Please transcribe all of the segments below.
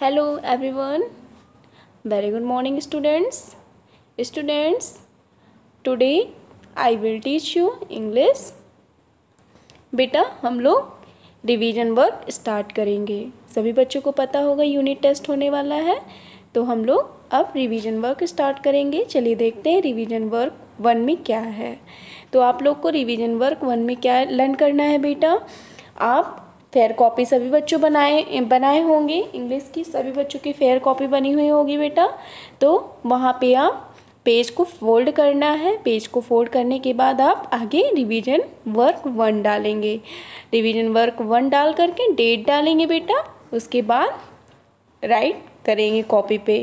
Hello everyone very good morning students students today I will teach you English बेटा हम लोग revision work start करेंगे सभी बच्चों को पता होगा यूनिट टेस्ट होने वाला है तो हम लोग अब रिवीजन वर्क स्टार्ट करेंगे चलिए देखते हैं रिवीजन वर्क वन में क्या है तो आप लोग को रिवीजन वर्क वन में क्या लर्न करना है बेटा आप फेयर कॉपी सभी बच्चों बनाए बनाए होंगे इंग्लिश की सभी बच्चों की फेयर कॉपी बनी हुई होगी बेटा तो वहाँ पे आप पेज को फोल्ड करना है पेज को फोल्ड करने के बाद आप आगे रिवीजन वर्क वन डालेंगे रिवीजन वर्क वन डाल करके डेट डालेंगे बेटा उसके बाद राइट करेंगे कॉपी पे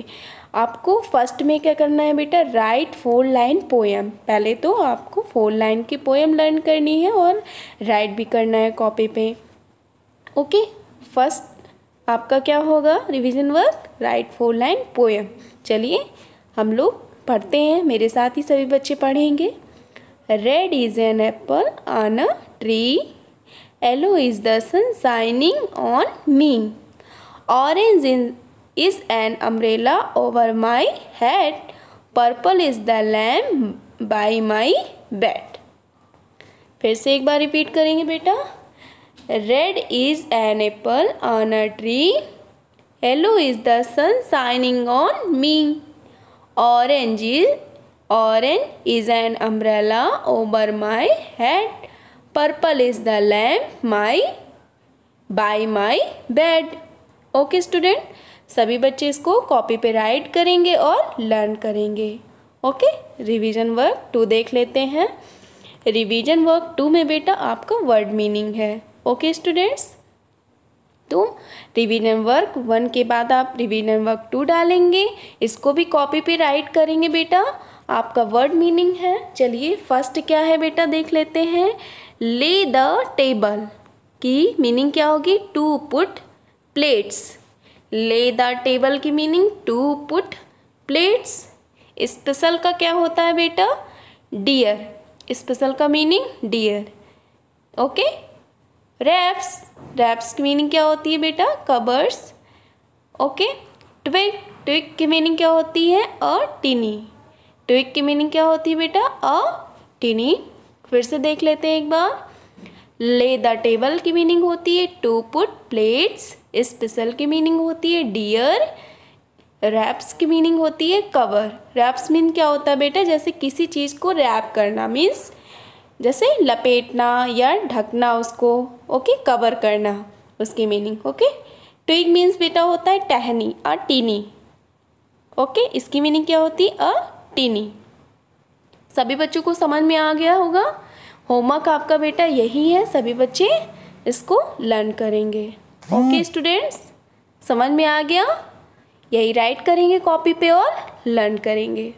आपको फर्स्ट में क्या करना है बेटा राइट फोर लाइन पोएम पहले तो आपको फोर लाइन की पोएम लर्न करनी है और राइट भी करना है कॉपी पे ओके फर्स्ट आपका क्या होगा revision work right four line poem चलिए हम लोग पढ़ते हैं मेरे साथ ही सभी बच्चे पढ़ेंगे red is an apple on a tree yellow is the sun shining on me orange in is an umbrella over my head purple is the lamb by my bed फिर से एक बार रिपीट करेंगे बेटा Red is an apple on a tree. Yellow is the sun shining on me. Orange is, orange is an umbrella over my head. Purple is the lamp my by my bed. okay student सभी बच्चे इसको copy पे right करेंगे और learn करेंगे okay revision work to देख लेते हैं रिवीजन वर्क टू में बेटा आपका वर्ड मीनिंग है ओके स्टूडेंट्स तो रिविजन वर्क वन के बाद आप रिविजन वर्क टू डालेंगे इसको भी कॉपी पे राइट करेंगे बेटा आपका वर्ड मीनिंग है चलिए फर्स्ट क्या है बेटा देख लेते हैं ले द टेबल की मीनिंग क्या होगी to put plates lay the table की meaning to put plates special का क्या होता है बेटा डियर स्पेशल का meaning dear okay wraps wraps की मीनिंग क्या होती है बेटा कबर्स ओके ट्विक ट्विक की मीनिंग क्या होती है अ टिनी ट्विक की मीनिंग क्या होती है बेटा अ टिनी फिर से देख लेते हैं एक बार ले द टेबल की मीनिंग होती है टू पुट प्लेट्स स्पेशल की मीनिंग होती है डियर रैप्स की मीनिंग होती है कवर रैप्स मीन क्या होता है बेटा जैसे किसी चीज़ को रैप करना मीन्स जैसे लपेटना या ढकना उसको ओके कवर करना उसकी मीनिंग ओके ट्विग मीन्स बेटा होता है टहनी अ टीनी ओके इसकी मीनिंग क्या होती है अ टीनी सभी बच्चों को समझ में आ गया होगा होमवर्क आपका बेटा यही है सभी बच्चे इसको लर्न करेंगे ओके स्टूडेंट्स hmm. समझ में आ गया यही राइट करेंगे कॉपी पे और लर्न करेंगे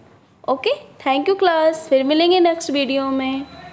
ओके थैंक यू क्लास फिर मिलेंगे नेक्स्ट वीडियो में